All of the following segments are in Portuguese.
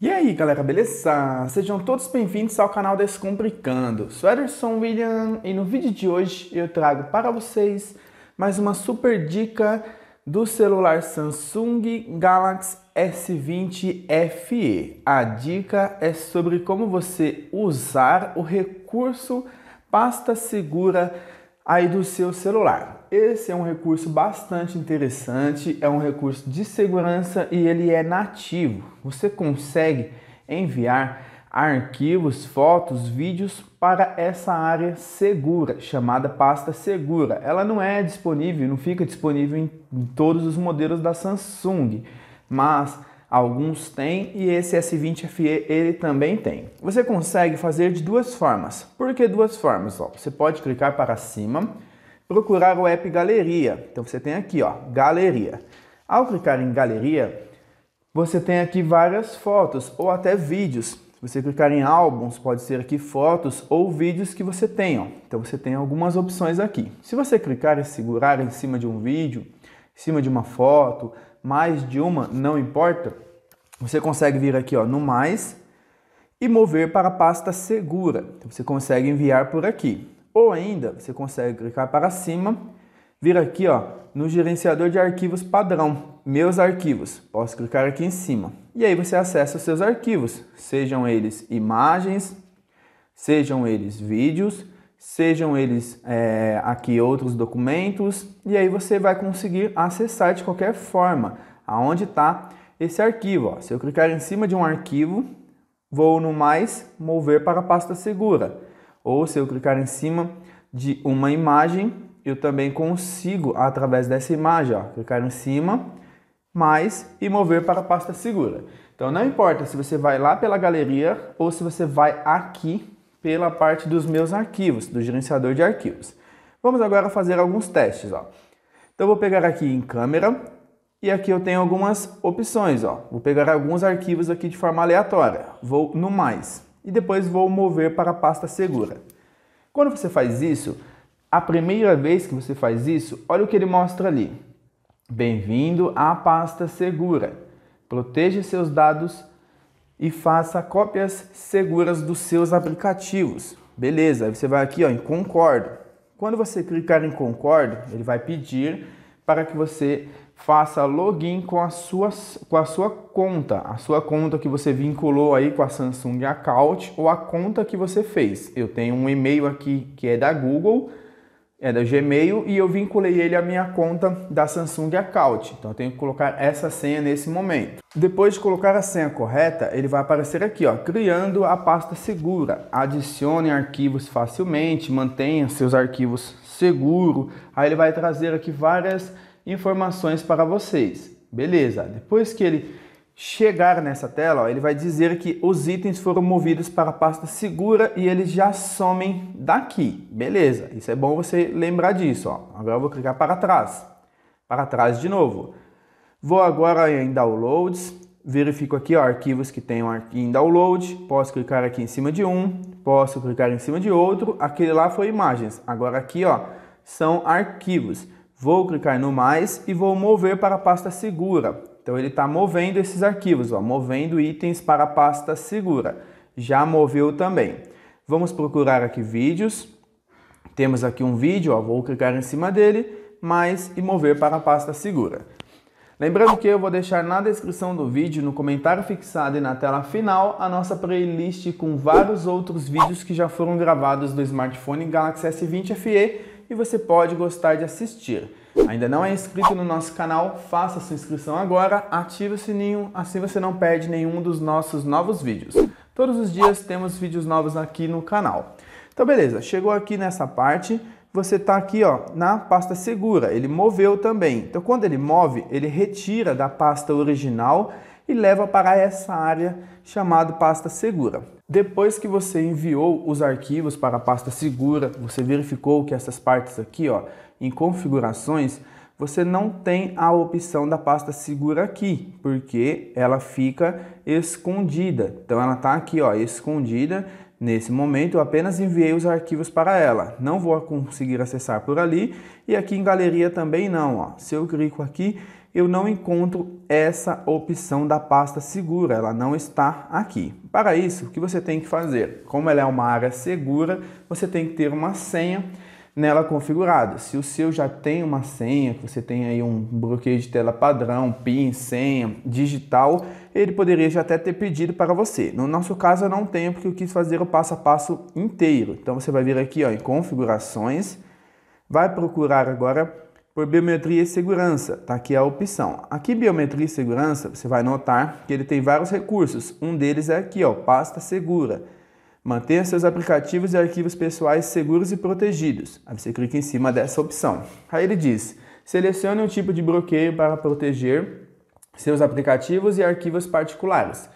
E aí galera, beleza? Sejam todos bem-vindos ao canal Descomplicando. Sou Ederson William e no vídeo de hoje eu trago para vocês mais uma super dica do celular Samsung Galaxy S20 FE. A dica é sobre como você usar o recurso pasta segura aí do seu celular. Esse é um recurso bastante interessante, é um recurso de segurança e ele é nativo. Você consegue enviar arquivos, fotos, vídeos para essa área segura, chamada pasta segura. Ela não é disponível, não fica disponível em, em todos os modelos da Samsung, mas Alguns têm e esse S20FE ele também tem. Você consegue fazer de duas formas. Por que duas formas? Ó, você pode clicar para cima, procurar o app Galeria. Então você tem aqui, ó, Galeria. Ao clicar em Galeria, você tem aqui várias fotos ou até vídeos. Se você clicar em álbuns, pode ser aqui fotos ou vídeos que você tenha. Então você tem algumas opções aqui. Se você clicar e segurar em cima de um vídeo, em cima de uma foto, mais de uma, não importa, você consegue vir aqui ó, no mais e mover para a pasta segura. Então, você consegue enviar por aqui. Ou ainda, você consegue clicar para cima, vir aqui ó, no gerenciador de arquivos padrão, meus arquivos. Posso clicar aqui em cima. E aí você acessa os seus arquivos, sejam eles imagens, sejam eles vídeos, sejam eles é, aqui outros documentos, e aí você vai conseguir acessar de qualquer forma aonde está esse arquivo. Ó. Se eu clicar em cima de um arquivo, vou no mais, mover para a pasta segura. Ou se eu clicar em cima de uma imagem, eu também consigo, através dessa imagem, ó, clicar em cima, mais e mover para a pasta segura. Então não importa se você vai lá pela galeria ou se você vai aqui pela parte dos meus arquivos, do gerenciador de arquivos. Vamos agora fazer alguns testes. Ó. Então vou pegar aqui em câmera e aqui eu tenho algumas opções. Ó. Vou pegar alguns arquivos aqui de forma aleatória. Vou no mais e depois vou mover para a pasta segura. Quando você faz isso, a primeira vez que você faz isso, olha o que ele mostra ali. Bem-vindo à pasta segura. Proteja seus dados e faça cópias seguras dos seus aplicativos. Beleza, você vai aqui ó, em Concordo. Quando você clicar em Concordo, ele vai pedir para que você faça login com a sua, com a sua conta, a sua conta que você vinculou aí com a Samsung Account ou a conta que você fez. Eu tenho um e-mail aqui que é da Google é da Gmail e eu vinculei ele à minha conta da Samsung Account. Então eu tenho que colocar essa senha nesse momento. Depois de colocar a senha correta, ele vai aparecer aqui, ó, criando a pasta segura. Adicione arquivos facilmente, mantenha seus arquivos seguro. Aí ele vai trazer aqui várias informações para vocês. Beleza? Depois que ele chegar nessa tela, ó, ele vai dizer que os itens foram movidos para a pasta segura e eles já somem daqui. Beleza, isso é bom você lembrar disso. Ó. Agora eu vou clicar para trás. Para trás de novo. Vou agora em Downloads, verifico aqui ó, arquivos que um aqui em Download, posso clicar aqui em cima de um, posso clicar em cima de outro, aquele lá foi imagens, agora aqui ó, são arquivos. Vou clicar no mais e vou mover para a pasta segura. Então ele está movendo esses arquivos, ó, movendo itens para a pasta segura. Já moveu também. Vamos procurar aqui vídeos. Temos aqui um vídeo, ó, vou clicar em cima dele, mais e mover para a pasta segura. Lembrando que eu vou deixar na descrição do vídeo, no comentário fixado e na tela final, a nossa playlist com vários outros vídeos que já foram gravados do smartphone Galaxy S20 FE e você pode gostar de assistir ainda não é inscrito no nosso canal, faça sua inscrição agora, ative o sininho, assim você não perde nenhum dos nossos novos vídeos. Todos os dias temos vídeos novos aqui no canal. Então beleza, chegou aqui nessa parte, você está aqui ó, na pasta segura, ele moveu também. Então quando ele move, ele retira da pasta original e leva para essa área chamada pasta segura. Depois que você enviou os arquivos para a pasta segura, você verificou que essas partes aqui ó, em configurações, você não tem a opção da pasta segura aqui, porque ela fica escondida. Então ela está aqui, ó, escondida. Nesse momento eu apenas enviei os arquivos para ela. Não vou conseguir acessar por ali e aqui em galeria também não, ó. Se eu clico aqui, eu não encontro essa opção da pasta segura, ela não está aqui. Para isso, o que você tem que fazer? Como ela é uma área segura, você tem que ter uma senha nela configurada. Se o seu já tem uma senha, que você tem aí um bloqueio de tela padrão, PIN, senha, digital, ele poderia já até ter pedido para você. No nosso caso eu não tenho porque eu quis fazer o passo a passo inteiro. Então você vai vir aqui ó, em configurações, vai procurar agora por biometria e segurança, tá aqui a opção. Aqui biometria e segurança, você vai notar que ele tem vários recursos. Um deles é aqui, ó, pasta segura. Manter seus aplicativos e arquivos pessoais seguros e protegidos. Aí você clica em cima dessa opção. Aí ele diz: selecione um tipo de bloqueio para proteger seus aplicativos e arquivos particulares.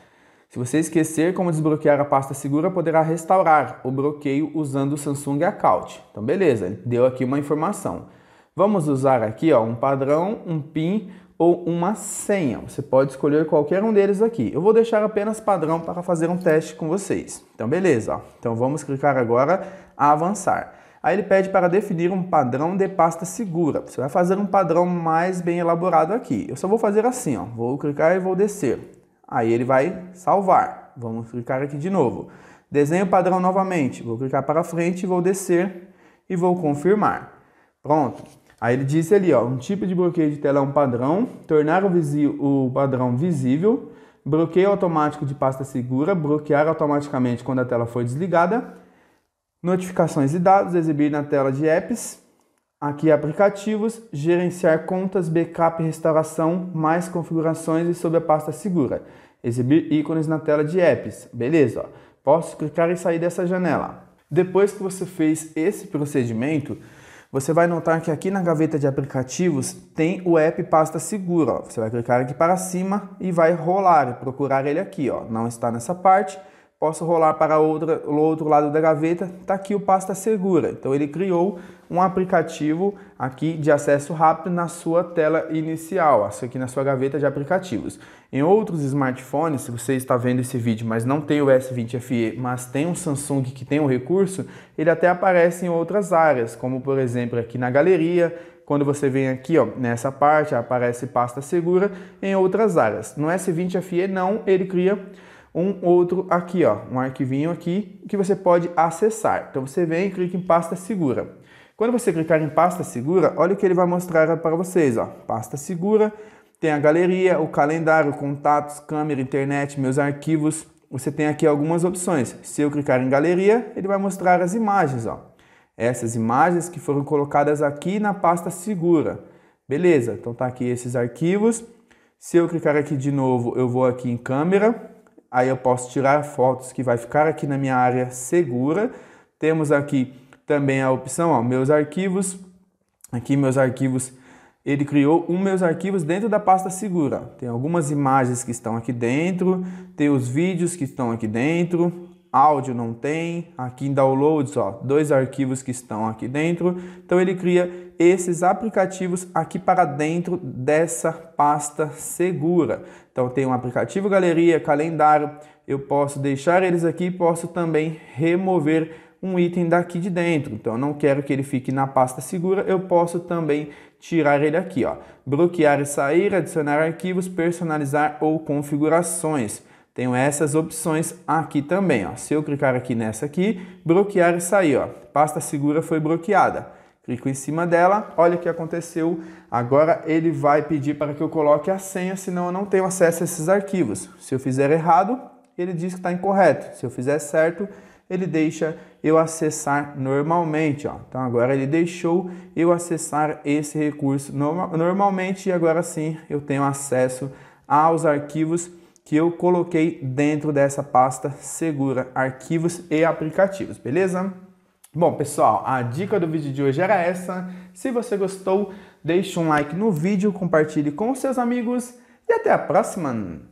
Se você esquecer como desbloquear a pasta segura, poderá restaurar o bloqueio usando o Samsung Account. Então, beleza, deu aqui uma informação. Vamos usar aqui ó, um padrão, um PIN, ou uma senha. Você pode escolher qualquer um deles aqui. Eu vou deixar apenas padrão para fazer um teste com vocês. Então beleza, então vamos clicar agora avançar. Aí ele pede para definir um padrão de pasta segura. Você vai fazer um padrão mais bem elaborado aqui. Eu só vou fazer assim, ó. vou clicar e vou descer. Aí ele vai salvar. Vamos clicar aqui de novo. Desenho padrão novamente. Vou clicar para frente, vou descer e vou confirmar. Pronto. Aí ele disse ali, ó, um tipo de bloqueio de tela é um padrão, tornar o, o padrão visível, bloqueio automático de pasta segura, bloquear automaticamente quando a tela for desligada, notificações e dados, exibir na tela de apps, aqui aplicativos, gerenciar contas, backup, restauração, mais configurações e sobre a pasta segura, exibir ícones na tela de apps, beleza, ó. posso clicar e sair dessa janela. Depois que você fez esse procedimento, você vai notar que aqui na gaveta de aplicativos tem o app Pasta Segura. Ó. Você vai clicar aqui para cima e vai rolar, procurar ele aqui. Ó. Não está nessa parte, Posso rolar para outra, o outro lado da gaveta, está aqui o pasta tá segura. Então ele criou um aplicativo aqui de acesso rápido na sua tela inicial, aqui na sua gaveta de aplicativos. Em outros smartphones, se você está vendo esse vídeo, mas não tem o S20 FE, mas tem um Samsung que tem o um recurso, ele até aparece em outras áreas, como por exemplo aqui na galeria, quando você vem aqui ó, nessa parte, aparece pasta segura em outras áreas. No S20 FE não, ele cria um outro aqui, ó, um arquivinho aqui que você pode acessar. Então você vem e clica em pasta segura. Quando você clicar em pasta segura, olha o que ele vai mostrar para vocês, ó. Pasta segura, tem a galeria, o calendário, contatos, câmera, internet, meus arquivos. Você tem aqui algumas opções. Se eu clicar em galeria, ele vai mostrar as imagens, ó. Essas imagens que foram colocadas aqui na pasta segura. Beleza, então tá aqui esses arquivos. Se eu clicar aqui de novo, eu vou aqui em câmera, Aí eu posso tirar fotos que vai ficar aqui na minha área segura. Temos aqui também a opção, ó, meus arquivos. Aqui meus arquivos, ele criou um meus arquivos dentro da pasta segura. Tem algumas imagens que estão aqui dentro, tem os vídeos que estão aqui dentro, áudio não tem, aqui em downloads, ó, dois arquivos que estão aqui dentro. Então ele cria esses aplicativos aqui para dentro dessa pasta segura. Então tem um aplicativo galeria, calendário, eu posso deixar eles aqui, posso também remover um item daqui de dentro. Então eu não quero que ele fique na pasta segura, eu posso também tirar ele aqui, ó. Bloquear e sair, adicionar arquivos, personalizar ou configurações. Tenho essas opções aqui também, ó. Se eu clicar aqui nessa aqui, bloquear e sair, ó. Pasta segura foi bloqueada. Clico em cima dela, olha o que aconteceu. Agora ele vai pedir para que eu coloque a senha, senão eu não tenho acesso a esses arquivos. Se eu fizer errado, ele diz que está incorreto. Se eu fizer certo, ele deixa eu acessar normalmente. Ó. Então agora ele deixou eu acessar esse recurso normalmente e agora sim eu tenho acesso aos arquivos que eu coloquei dentro dessa pasta segura, arquivos e aplicativos, beleza? Bom, pessoal, a dica do vídeo de hoje era essa. Se você gostou, deixe um like no vídeo, compartilhe com seus amigos e até a próxima!